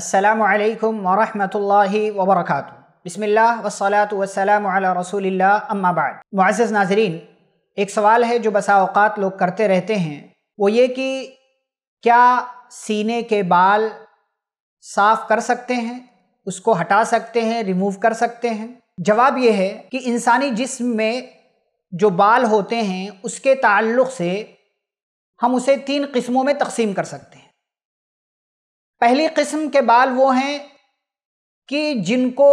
السلام علیکم ورحمۃ اللہ وبرکاتہ بسم اللہ والصلاة والسلام علی رسول اللہ اما بعد معزز ناظرین ایک سوال ہے جو بسا اوقات لوگ کرتے رہتے ہیں وہ یہ کہ کیا سینے کے بال صاف کر سکتے ہیں اس کو ہٹا سکتے ہیں ریموو کر سکتے ہیں جواب یہ ہے کہ انسانی جسم میں جو بال ہوتے ہیں اس کے تعلق سے ہم اسے تین قسموں میں تقسیم کر سکتے ہیں پہلی قسم کے بال وہ ہیں کہ جن کو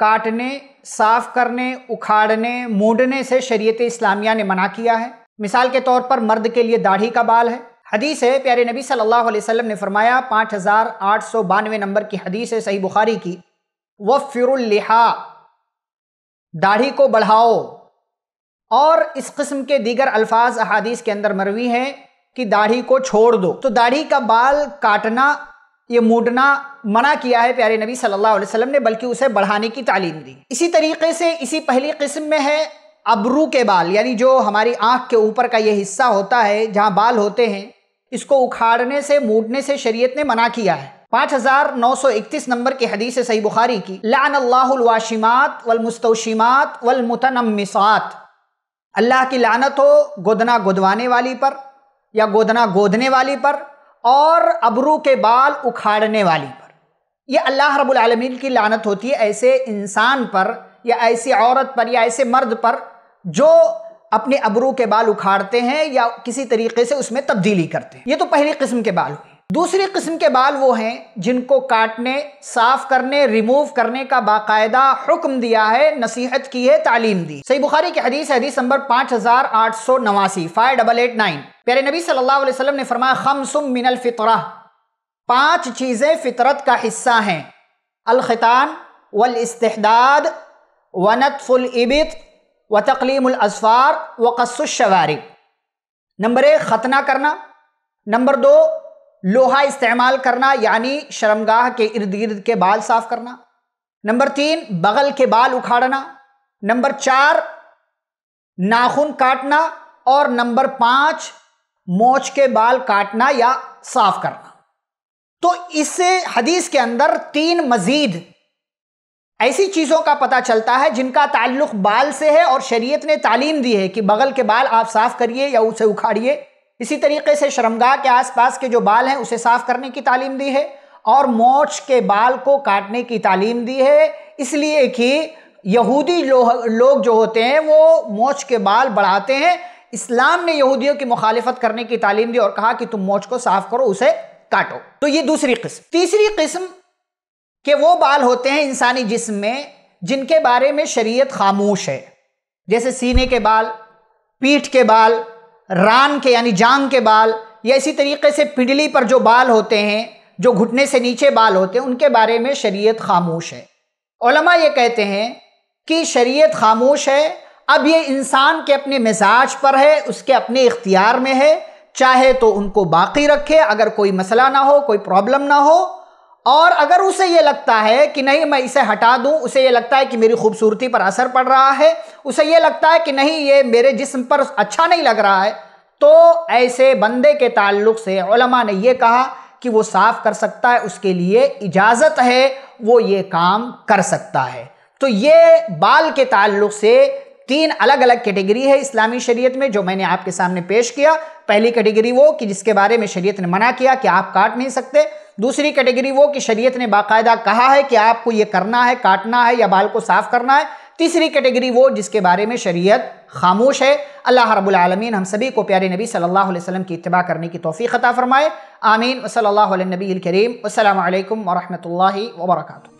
کاٹنے صاف کرنے اکھاڑنے مونڈنے سے شریعت اسلامیہ نے منع کیا ہے مثال کے طور پر مرد کے لیے داڑھی کا بال ہے حدیث ہے پیارے نبی صلی اللہ علیہ وسلم نے فرمایا پانچ ہزار آٹھ سو بانوے نمبر کی حدیث ہے صحیح بخاری کی وفر اللحا داڑھی کو بڑھاؤ اور اس قسم کے دیگر الفاظ احادیث کے اندر مروی ہیں کہ داڑھی کو چھوڑ دو تو داڑھی کا بال کاٹنا یہ موڈنا منع کیا ہے پیارے نبی صلی اللہ علیہ وسلم نے بلکہ اسے بڑھانے کی تعلیم دی اسی طریقے سے اسی پہلی قسم میں ہے ابرو کے بال یعنی جو ہماری آنکھ کے اوپر کا یہ حصہ ہوتا ہے جہاں بال ہوتے ہیں اس کو اکھاڑنے سے موڑنے سے شریعت نے منع کیا ہے پانچ ہزار نو سو اکتیس نمبر کی حدیث صحیح بخاری کی لعن اللہ الواشمات والمستوشمات والمتنمسات اللہ کی لعنت ہو گودنا گودوانے والی پر یا گودنا گودنے والی پر اور ابرو کے بال اکھاڑنے والی پر یہ اللہ رب العالمین کی لانت ہوتی ہے ایسے انسان پر یا ایسی عورت پر یا ایسے مرد پر جو اپنے ابرو کے بال اکھاڑتے ہیں یا کسی طریقے سے اس میں تبدیلی کرتے ہیں یہ تو پہلی قسم کے بال ہوئے دوسری قسم کے بال وہ ہیں جن کو کاٹنے صاف کرنے ریموو کرنے کا باقاعدہ حکم دیا ہے نصیحت کی ہے تعلیم دی صحیح بخاری کے حدیث حدیث نمبر پانچ ہزار آٹھ سو نواسی فائیو ڈبل ایٹ نائن پیارے نبی صلی اللہ علیہ وسلم نے فرمایا خمسم من الفطرہ پانچ چیزیں فطرت کا حصہ ہیں الخطان والاستحداد ونطف العبت و تقلیم وقص الشواری نمبر ایک ختنہ کرنا نمبر دو لوہا استعمال کرنا یعنی شرمگاہ کے ارد گرد کے بال صاف کرنا نمبر تین بغل کے بال اکھاڑنا نمبر چار ناخن کاٹنا اور نمبر پانچ موچ کے بال کاٹنا یا صاف کرنا تو اس سے حدیث کے اندر تین مزید ایسی چیزوں کا پتہ چلتا ہے جن کا تعلق بال سے ہے اور شریعت نے تعلیم دی ہے کہ بغل کے بال آپ صاف کریے یا اسے اکھاڑیے اسی طریقے سے شرمگاہ کے آس پاس کے جو بال ہیں اسے صاف کرنے کی تعلیم دی ہے اور موچ کے بال کو کاٹنے کی تعلیم دی ہے اس لیے کہ یہودی لوگ جو ہوتے ہیں وہ موچ کے بال بڑھاتے ہیں اسلام نے یہودیوں کی مخالفت کرنے کی تعلیم دی اور کہا کہ تم موچ کو صاف کرو اسے کاٹو تو یہ دوسری قسم تیسری قسم کہ وہ بال ہوتے ہیں انسانی جسم میں جن کے بارے میں شریعت خاموش ہے جیسے سینے کے بال پیٹھ کے بال ران کے یعنی جانگ کے بال یا اسی طریقے سے پڈلی پر جو بال ہوتے ہیں جو گھٹنے سے نیچے بال ہوتے ہیں ان کے بارے میں شریعت خاموش ہے علماء یہ کہتے ہیں کہ شریعت خاموش ہے اب یہ انسان کے اپنے مزاج پر ہے اس کے اپنے اختیار میں ہے چاہے تو ان کو باقی رکھے اگر کوئی مسئلہ نہ ہو کوئی پرابلم نہ ہو اور اگر اسے یہ لگتا ہے کہ نہیں میں اسے ہٹا دوں اسے یہ لگتا ہے کہ میری خوبصورتی پر اثر پڑ رہا ہے اسے یہ لگتا ہے کہ نہیں یہ میرے جسم پر اچھا نہیں لگ رہا ہے تو ایسے بندے کے تعلق سے علماء نے یہ کہا کہ وہ صاف کر سکتا ہے اس کے لیے اجازت ہے وہ یہ کام کر سکتا ہے تو یہ بال کے تعلق سے تین الگ الگ کیٹیگری ہے اسلامی شریعت میں جو میں نے آپ کے سامنے پیش کیا پہلی کیٹیگری وہ کہ جس کے بارے میں شریعت نے منع کیا کہ آپ کاٹ نہیں سکتے دوسری کیٹیگری وہ کہ شریعت نے باقاعدہ کہا ہے کہ آپ کو یہ کرنا ہے کاٹنا ہے یا بال کو صاف کرنا ہے تیسری کیٹیگری وہ جس کے بارے میں شریعت خاموش ہے اللہ رب العالمین ہم سبھی کو پیارے نبی صلی اللہ علیہ وسلم کی اتباع کرنے کی توفیق عطا فرمائے آمین و صلی اللہ علیہ نبی الکریم السلام علیکم ورحمۃ اللہ وبرکاتہ